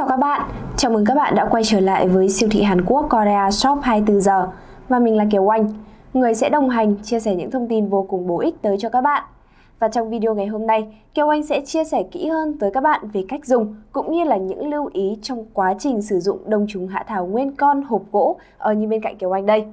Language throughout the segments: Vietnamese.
chào các bạn, chào mừng các bạn đã quay trở lại với siêu thị Hàn Quốc Korea Shop 24 giờ và mình là Kiều Oanh, người sẽ đồng hành chia sẻ những thông tin vô cùng bổ ích tới cho các bạn. Và trong video ngày hôm nay, Kiều Oanh sẽ chia sẻ kỹ hơn tới các bạn về cách dùng cũng như là những lưu ý trong quá trình sử dụng đông trùng hạ thảo nguyên con hộp gỗ ở như bên cạnh Kiều Oanh đây.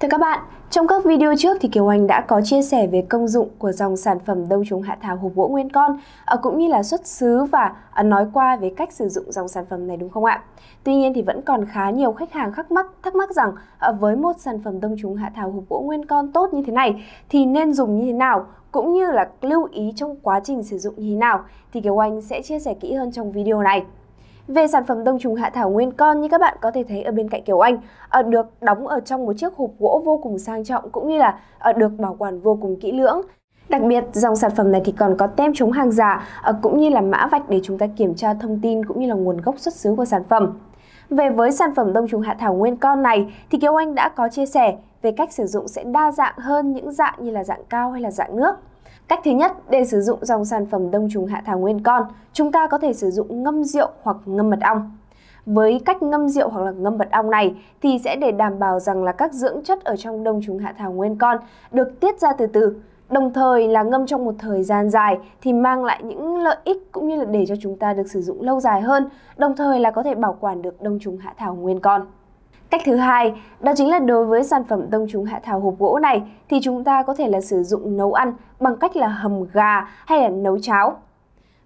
Thưa các bạn, trong các video trước thì Kiều Anh đã có chia sẻ về công dụng của dòng sản phẩm đông trùng hạ thảo hộp gỗ nguyên con à, cũng như là xuất xứ và à, nói qua về cách sử dụng dòng sản phẩm này đúng không ạ? Tuy nhiên thì vẫn còn khá nhiều khách hàng thắc mắc thắc mắc rằng à, với một sản phẩm đông trùng hạ thảo hộp gỗ nguyên con tốt như thế này thì nên dùng như thế nào cũng như là lưu ý trong quá trình sử dụng như thế nào thì Kiều Anh sẽ chia sẻ kỹ hơn trong video này. Về sản phẩm đông trùng hạ thảo nguyên con như các bạn có thể thấy ở bên cạnh Kiều Anh, ờ, được đóng ở trong một chiếc hộp gỗ vô cùng sang trọng cũng như là ờ, được bảo quản vô cùng kỹ lưỡng. Đặc biệt, dòng sản phẩm này thì còn có tem chống hàng giả ờ, cũng như là mã vạch để chúng ta kiểm tra thông tin cũng như là nguồn gốc xuất xứ của sản phẩm. Về với sản phẩm đông trùng hạ thảo nguyên con này thì Kiều Anh đã có chia sẻ về cách sử dụng sẽ đa dạng hơn những dạng như là dạng cao hay là dạng nước. Cách thứ nhất, để sử dụng dòng sản phẩm đông trùng hạ thảo nguyên con, chúng ta có thể sử dụng ngâm rượu hoặc ngâm mật ong. Với cách ngâm rượu hoặc là ngâm mật ong này thì sẽ để đảm bảo rằng là các dưỡng chất ở trong đông trùng hạ thảo nguyên con được tiết ra từ từ, đồng thời là ngâm trong một thời gian dài thì mang lại những lợi ích cũng như là để cho chúng ta được sử dụng lâu dài hơn, đồng thời là có thể bảo quản được đông trùng hạ thảo nguyên con. Cách thứ hai, đó chính là đối với sản phẩm đông trùng hạ thảo hộp gỗ này thì chúng ta có thể là sử dụng nấu ăn bằng cách là hầm gà hay là nấu cháo.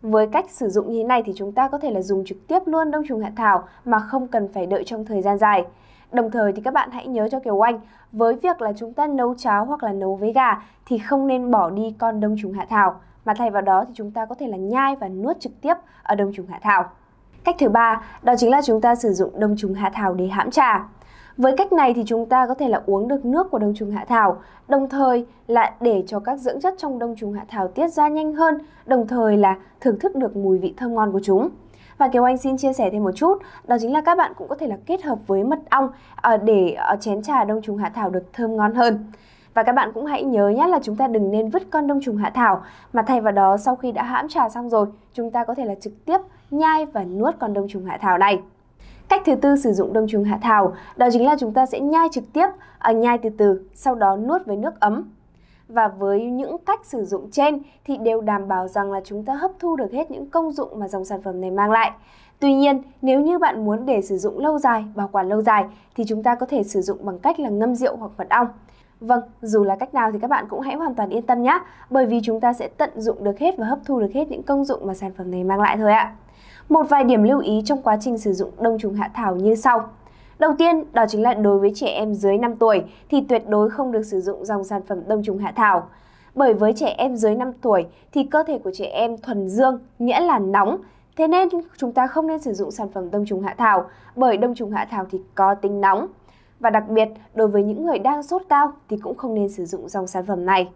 Với cách sử dụng như thế này thì chúng ta có thể là dùng trực tiếp luôn đông trùng hạ thảo mà không cần phải đợi trong thời gian dài. Đồng thời thì các bạn hãy nhớ cho Kiều Anh, với việc là chúng ta nấu cháo hoặc là nấu với gà thì không nên bỏ đi con đông trùng hạ thảo, mà thay vào đó thì chúng ta có thể là nhai và nuốt trực tiếp ở đông trùng hạ thảo. Cách thứ ba, đó chính là chúng ta sử dụng đông trùng hạ thảo để hãm trà. Với cách này thì chúng ta có thể là uống được nước của đông trùng hạ thảo, đồng thời là để cho các dưỡng chất trong đông trùng hạ thảo tiết ra nhanh hơn, đồng thời là thưởng thức được mùi vị thơm ngon của chúng. Và Kiều Anh xin chia sẻ thêm một chút, đó chính là các bạn cũng có thể là kết hợp với mật ong à, để ờ, chén trà đông trùng hạ thảo được thơm ngon hơn. Và các bạn cũng hãy nhớ nhé là chúng ta đừng nên vứt con đông trùng hạ thảo mà thay vào đó sau khi đã hãm trà xong rồi, chúng ta có thể là trực tiếp nhai và nuốt con đông trùng hạ thảo này. Cách thứ tư sử dụng đông trùng hạ thảo đó chính là chúng ta sẽ nhai trực tiếp, à, nhai từ từ, sau đó nuốt với nước ấm. Và với những cách sử dụng trên thì đều đảm bảo rằng là chúng ta hấp thu được hết những công dụng mà dòng sản phẩm này mang lại. Tuy nhiên, nếu như bạn muốn để sử dụng lâu dài, bảo quản lâu dài thì chúng ta có thể sử dụng bằng cách là ngâm rượu hoặc mật ong. Vâng, dù là cách nào thì các bạn cũng hãy hoàn toàn yên tâm nhé, bởi vì chúng ta sẽ tận dụng được hết và hấp thu được hết những công dụng mà sản phẩm này mang lại thôi ạ. Một vài điểm lưu ý trong quá trình sử dụng đông trùng hạ thảo như sau. Đầu tiên, đó chính là đối với trẻ em dưới 5 tuổi thì tuyệt đối không được sử dụng dòng sản phẩm đông trùng hạ thảo. Bởi với trẻ em dưới 5 tuổi thì cơ thể của trẻ em thuần dương, nghĩa là nóng, thế nên chúng ta không nên sử dụng sản phẩm đông trùng hạ thảo bởi đông trùng hạ thảo thì có tính nóng và đặc biệt đối với những người đang sốt cao thì cũng không nên sử dụng dòng sản phẩm này.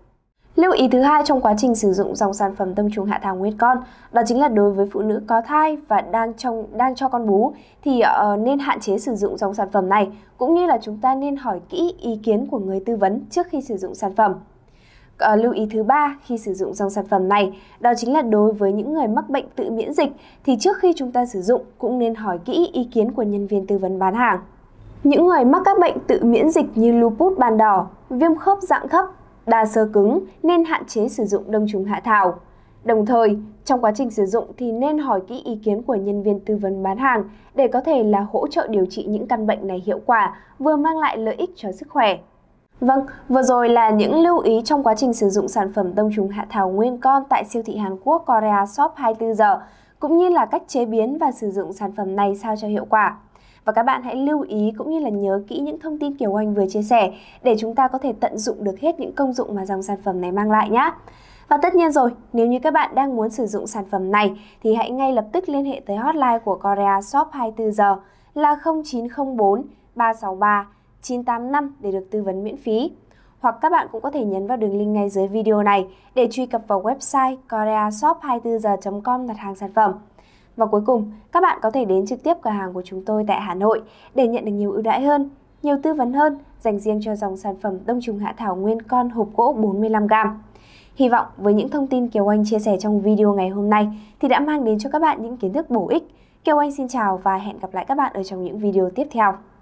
Lưu ý thứ hai trong quá trình sử dụng dòng sản phẩm tâm trùng hạ thảo nguyên con đó chính là đối với phụ nữ có thai và đang trong đang cho con bú thì uh, nên hạn chế sử dụng dòng sản phẩm này cũng như là chúng ta nên hỏi kỹ ý kiến của người tư vấn trước khi sử dụng sản phẩm. Uh, lưu ý thứ ba khi sử dụng dòng sản phẩm này đó chính là đối với những người mắc bệnh tự miễn dịch thì trước khi chúng ta sử dụng cũng nên hỏi kỹ ý kiến của nhân viên tư vấn bán hàng. Những người mắc các bệnh tự miễn dịch như lupus ban đỏ, viêm khớp dạng thấp, đa sơ cứng nên hạn chế sử dụng đông trùng hạ thảo. Đồng thời, trong quá trình sử dụng thì nên hỏi kỹ ý kiến của nhân viên tư vấn bán hàng để có thể là hỗ trợ điều trị những căn bệnh này hiệu quả, vừa mang lại lợi ích cho sức khỏe. Vâng, vừa rồi là những lưu ý trong quá trình sử dụng sản phẩm đông trùng hạ thảo nguyên con tại siêu thị Hàn Quốc Korea Shop 24 giờ, cũng như là cách chế biến và sử dụng sản phẩm này sao cho hiệu quả. Và các bạn hãy lưu ý cũng như là nhớ kỹ những thông tin Kiều oanh vừa chia sẻ để chúng ta có thể tận dụng được hết những công dụng mà dòng sản phẩm này mang lại nhé. Và tất nhiên rồi, nếu như các bạn đang muốn sử dụng sản phẩm này thì hãy ngay lập tức liên hệ tới hotline của Korea Shop 24 giờ là 0904 363 985 để được tư vấn miễn phí. Hoặc các bạn cũng có thể nhấn vào đường link ngay dưới video này để truy cập vào website koreashop 24 h com đặt hàng sản phẩm. Và cuối cùng, các bạn có thể đến trực tiếp cửa hàng của chúng tôi tại Hà Nội để nhận được nhiều ưu đãi hơn, nhiều tư vấn hơn dành riêng cho dòng sản phẩm đông trùng hạ thảo nguyên con hộp gỗ 45g. Hy vọng với những thông tin Kiều Anh chia sẻ trong video ngày hôm nay thì đã mang đến cho các bạn những kiến thức bổ ích. Kiều Anh xin chào và hẹn gặp lại các bạn ở trong những video tiếp theo.